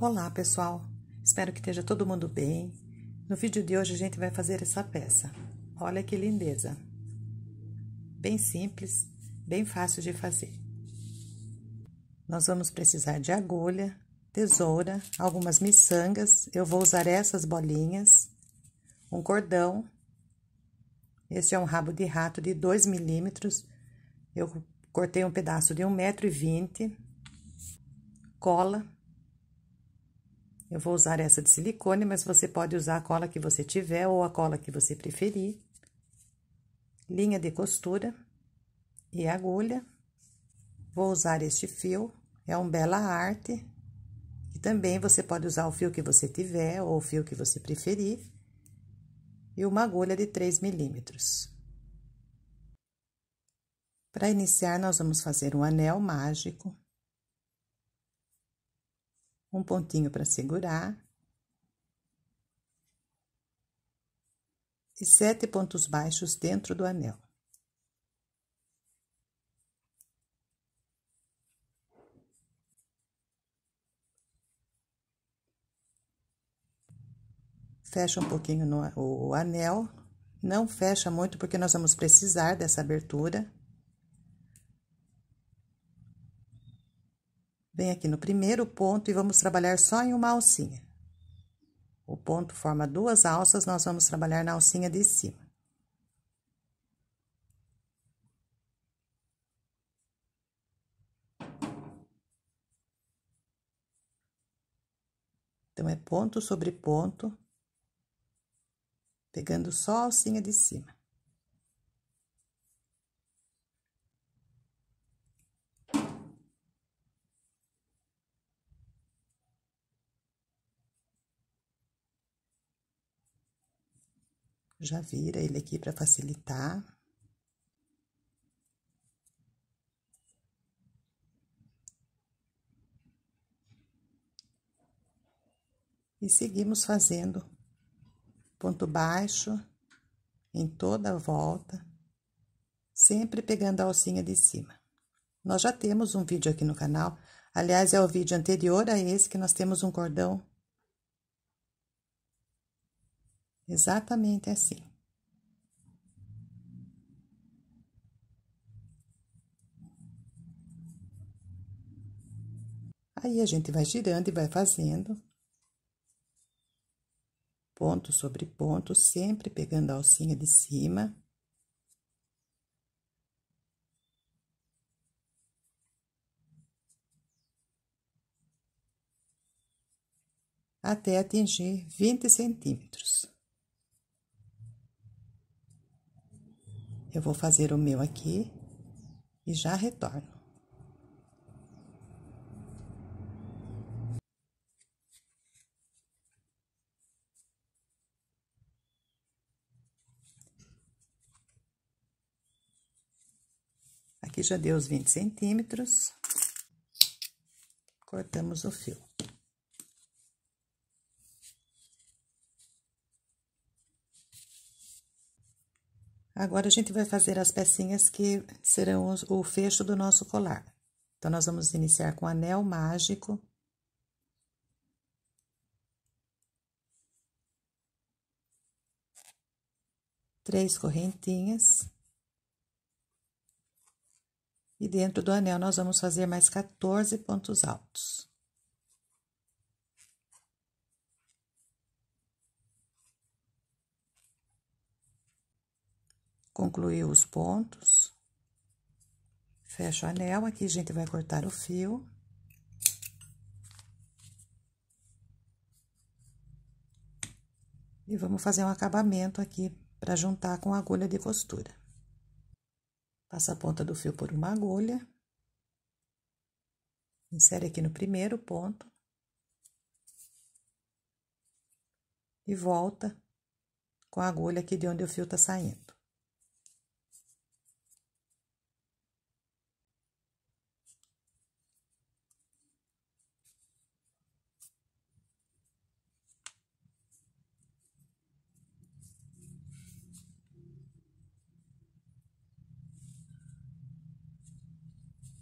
Olá, pessoal. Espero que esteja todo mundo bem. No vídeo de hoje a gente vai fazer essa peça. Olha que lindeza. Bem simples, bem fácil de fazer. Nós vamos precisar de agulha, tesoura, algumas miçangas, eu vou usar essas bolinhas, um cordão. Este é um rabo de rato de 2 milímetros. Eu cortei um pedaço de 1,20m, cola, eu vou usar essa de silicone, mas você pode usar a cola que você tiver ou a cola que você preferir. Linha de costura e agulha. Vou usar este fio, é um Bela Arte. E também você pode usar o fio que você tiver ou o fio que você preferir. E uma agulha de 3 milímetros. Para iniciar, nós vamos fazer um anel mágico um pontinho para segurar. E sete pontos baixos dentro do anel. Fecha um pouquinho no, o anel, não fecha muito porque nós vamos precisar dessa abertura. Vem aqui no primeiro ponto e vamos trabalhar só em uma alcinha. O ponto forma duas alças, nós vamos trabalhar na alcinha de cima. Então, é ponto sobre ponto, pegando só a alcinha de cima. Já vira ele aqui para facilitar. E seguimos fazendo ponto baixo em toda a volta, sempre pegando a alcinha de cima. Nós já temos um vídeo aqui no canal, aliás, é o vídeo anterior a esse que nós temos um cordão Exatamente assim. Aí a gente vai girando e vai fazendo ponto sobre ponto, sempre pegando a alcinha de cima. Até atingir 20 centímetros. Eu vou fazer o meu aqui e já retorno. Aqui já deu os 20 centímetros. Cortamos o fio. Agora a gente vai fazer as pecinhas que serão o fecho do nosso colar. Então, nós vamos iniciar com anel mágico. Três correntinhas. E dentro do anel, nós vamos fazer mais 14 pontos altos. concluiu os pontos, fecho o anel, aqui a gente vai cortar o fio. E vamos fazer um acabamento aqui para juntar com a agulha de costura. Passa a ponta do fio por uma agulha. Insere aqui no primeiro ponto. E volta com a agulha aqui de onde o fio tá saindo.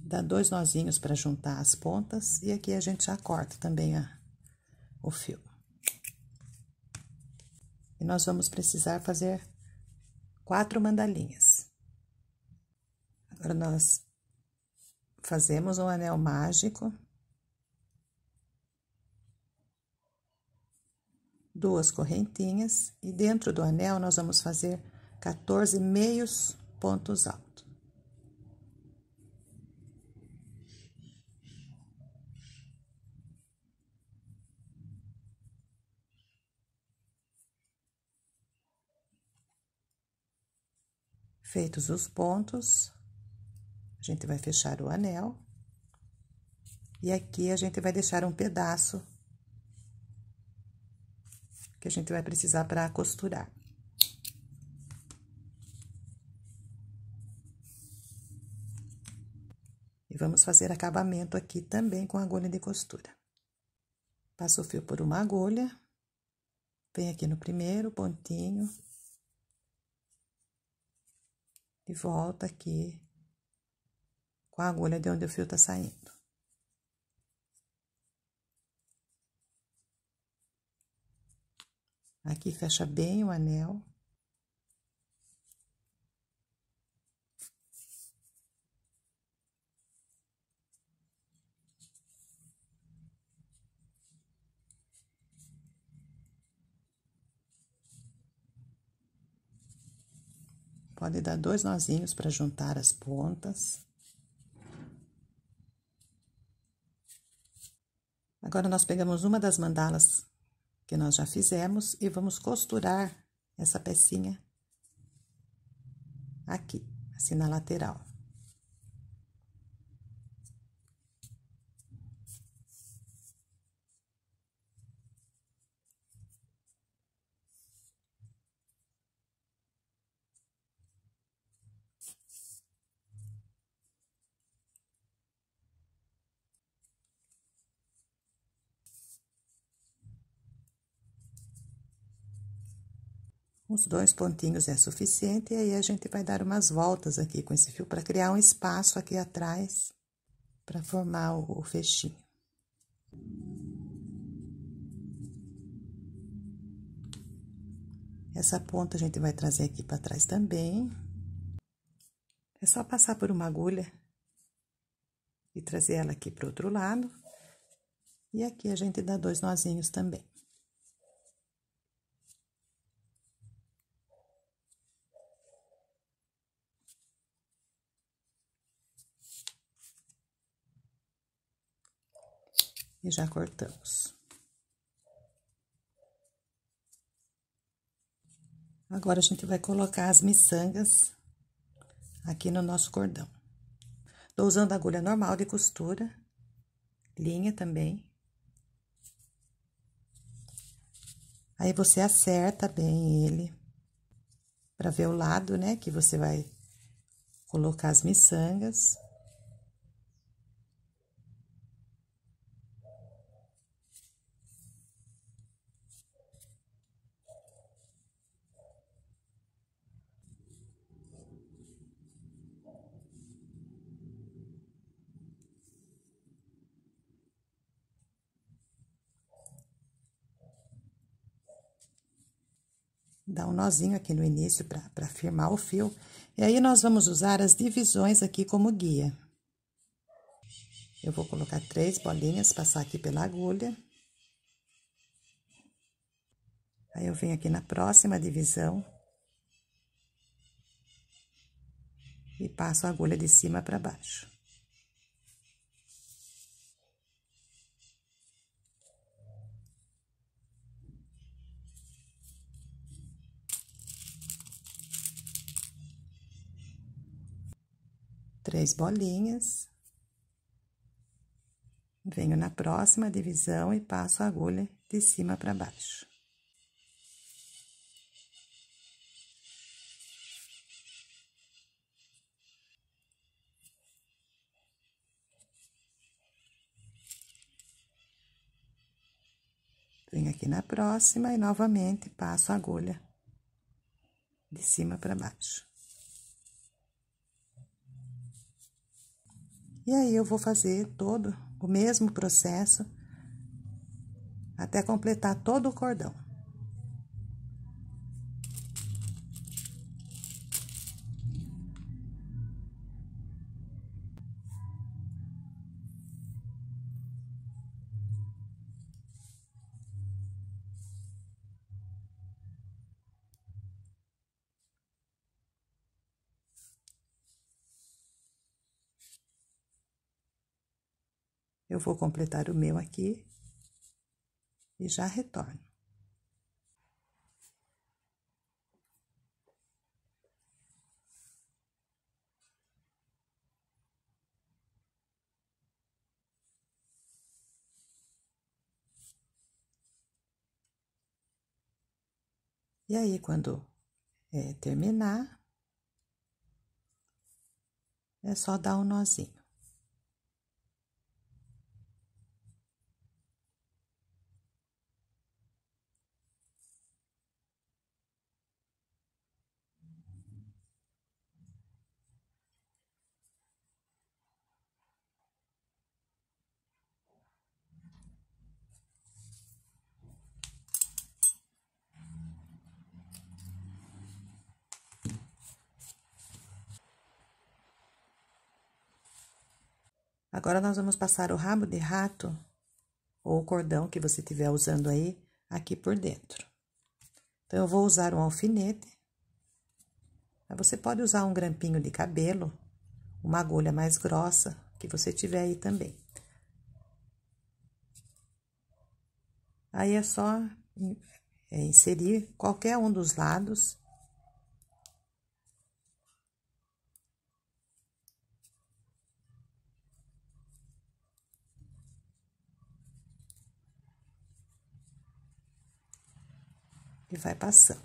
dá dois nozinhos para juntar as pontas e aqui a gente já corta também a, o fio. E nós vamos precisar fazer quatro mandalinhas. Agora, nós fazemos um anel mágico. Duas correntinhas e dentro do anel nós vamos fazer 14 meios pontos altos. Feitos os pontos, a gente vai fechar o anel. E aqui a gente vai deixar um pedaço que a gente vai precisar para costurar. E vamos fazer acabamento aqui também com agulha de costura. Passo o fio por uma agulha, vem aqui no primeiro pontinho, de volta aqui com a agulha de onde o fio está saindo. Aqui fecha bem o anel. Pode dar dois nozinhos para juntar as pontas. Agora, nós pegamos uma das mandalas que nós já fizemos e vamos costurar essa pecinha aqui, assim na lateral. Uns dois pontinhos é suficiente e aí a gente vai dar umas voltas aqui com esse fio para criar um espaço aqui atrás para formar o, o fechinho. Essa ponta a gente vai trazer aqui para trás também. É só passar por uma agulha e trazer ela aqui para o outro lado. E aqui a gente dá dois nozinhos também. E já cortamos. Agora, a gente vai colocar as miçangas aqui no nosso cordão. Tô usando agulha normal de costura, linha também. Aí, você acerta bem ele, para ver o lado, né, que você vai colocar as miçangas. dá um nozinho aqui no início para firmar o fio. E aí, nós vamos usar as divisões aqui como guia. Eu vou colocar três bolinhas, passar aqui pela agulha. Aí, eu venho aqui na próxima divisão. E passo a agulha de cima para baixo. três bolinhas. Venho na próxima divisão e passo a agulha de cima para baixo. Venho aqui na próxima e novamente passo a agulha de cima para baixo. E aí eu vou fazer todo o mesmo processo até completar todo o cordão. Eu vou completar o meu aqui e já retorno. E aí, quando é, terminar, é só dar um nozinho. Agora nós vamos passar o rabo de rato ou o cordão que você estiver usando aí aqui por dentro. Então, eu vou usar um alfinete. Você pode usar um grampinho de cabelo, uma agulha mais grossa que você tiver aí também. Aí é só é, inserir qualquer um dos lados e vai passando.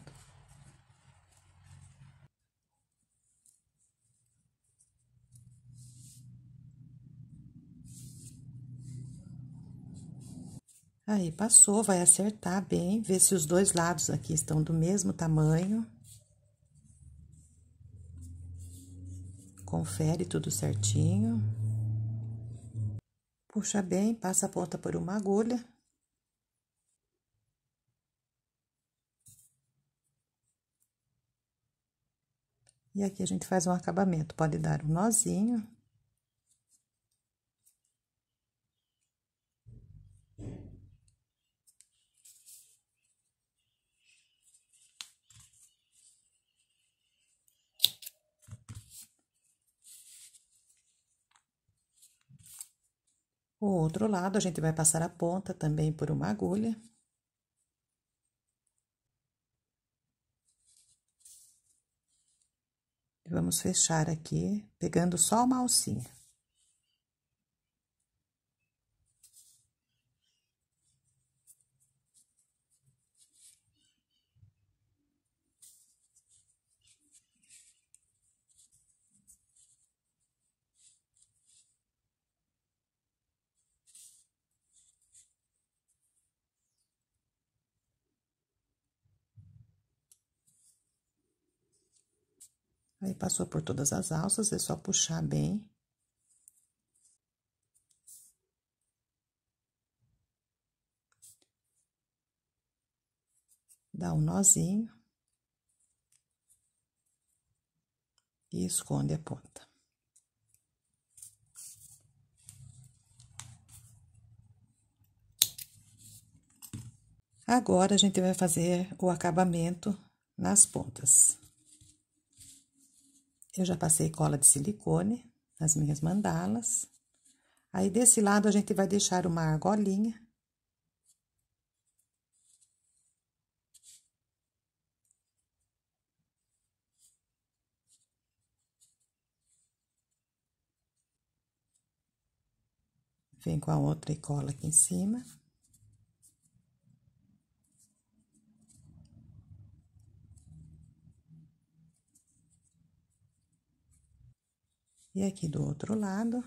Aí, passou, vai acertar bem, ver se os dois lados aqui estão do mesmo tamanho. Confere tudo certinho. Puxa bem, passa a ponta por uma agulha. E aqui a gente faz um acabamento, pode dar um nozinho. O outro lado, a gente vai passar a ponta também por uma agulha. E vamos fechar aqui, pegando só uma alcinha. Aí, passou por todas as alças, é só puxar bem. Dá um nozinho. E esconde a ponta. Agora, a gente vai fazer o acabamento nas pontas. Eu já passei cola de silicone nas minhas mandalas. Aí, desse lado, a gente vai deixar uma argolinha. Vem com a outra e cola aqui em cima. E aqui do outro lado,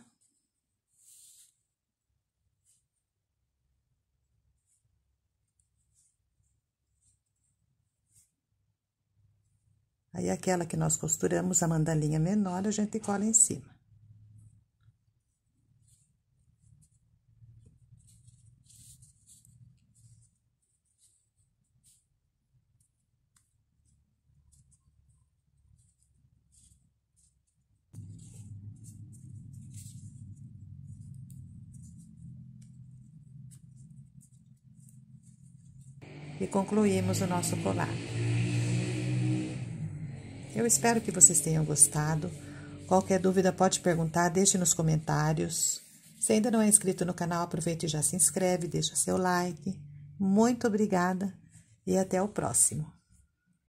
Aí, aquela que nós costuramos, a mandalinha menor, a gente cola em cima. e concluímos o nosso colar. Eu espero que vocês tenham gostado. Qualquer dúvida pode perguntar, deixe nos comentários. Se ainda não é inscrito no canal, aproveite e já se inscreve, deixa seu like. Muito obrigada e até o próximo.